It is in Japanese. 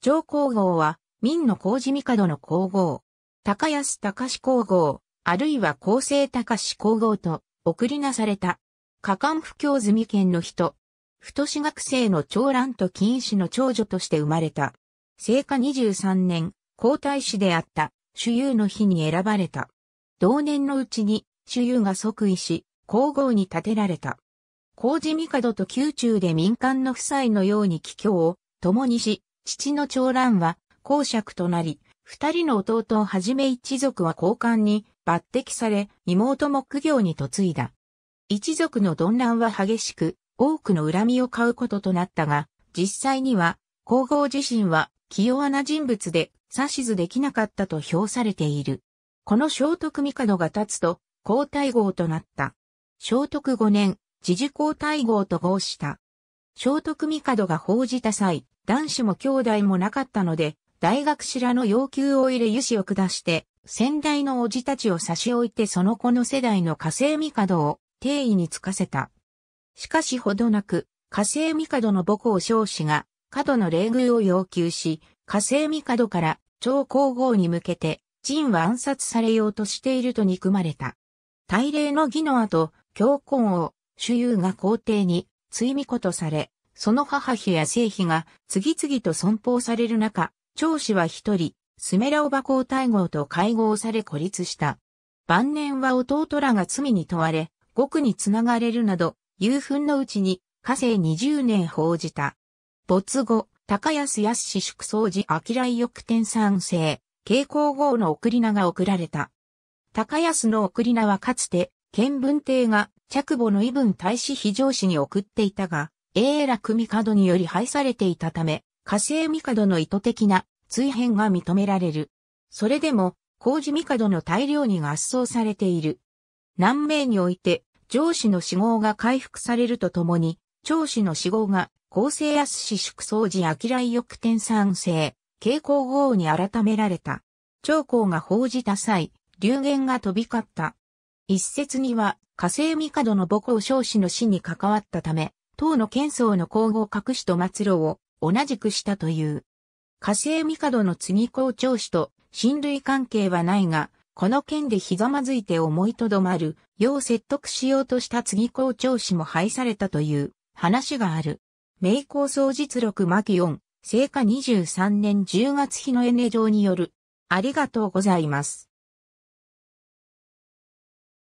上皇后は、民の皇子帝の皇后、高安隆皇后、あるいは厚生隆皇后と、送りなされた。果敢不況済み県の人。太子学生の長男と金子の長女として生まれた。聖火23年、皇太子であった、主優の日に選ばれた。同年のうちに、主優が即位し、皇后に建てられた。皇子帝と宮中で民間の夫妻のように帰郷を共にし、父の長男は公爵となり、二人の弟をはじめ一族は交換に抜擢され、妹も苦行に嫁いだ。一族の混乱は激しく、多くの恨みを買うこととなったが、実際には、皇后自身は、清和な人物で、指図できなかったと評されている。この聖徳帝が立つと、皇太后となった。聖徳五年、時事皇太后と合した。聖徳帝が報じた際、男子も兄弟もなかったので、大学士らの要求を入れ油脂を下して、先代の叔父たちを差し置いてその子の世代の火星帝を定位につかせた。しかしほどなく、火星帝の母校少子が、過度の礼遇を要求し、火星帝から超皇后に向けて、陣は暗殺されようとしていると憎まれた。大礼の儀の後、教皇を、主優が皇帝に追みことされ、その母妃や聖妃が次々と尊奉される中、長子は一人、スメラオバ皇太后と会合され孤立した。晩年は弟らが罪に問われ、獄につながれるなど、夕憤のうちに、火星20年報じた。没後、高安康氏祝葬時明来翌天三世、慶光号の送り名が送られた。高安の送り名はかつて、見文帝が着母の異文大使非常使に送っていたが、永楽帝により廃されていたため、火星帝の意図的な追変が認められる。それでも、麹帝の大量に合奏されている。南明において、上司の死号が回復されるとともに、長子の死号が、厚生安氏祝葬時明来翼天三世、慶光号に改められた。長江が報じた際、流言が飛び交った。一説には火星帝の母校少子の死に関わったため、唐の剣僧の皇后隠しと末路を同じくしたという。火星帝の次校長子と親類関係はないが、この件でひざまずいて思いとどまる、よう説得しようとした次校長子も廃されたという話がある。名校総実録マギオン、聖火23年10月日のエネ上による。ありがとうございます。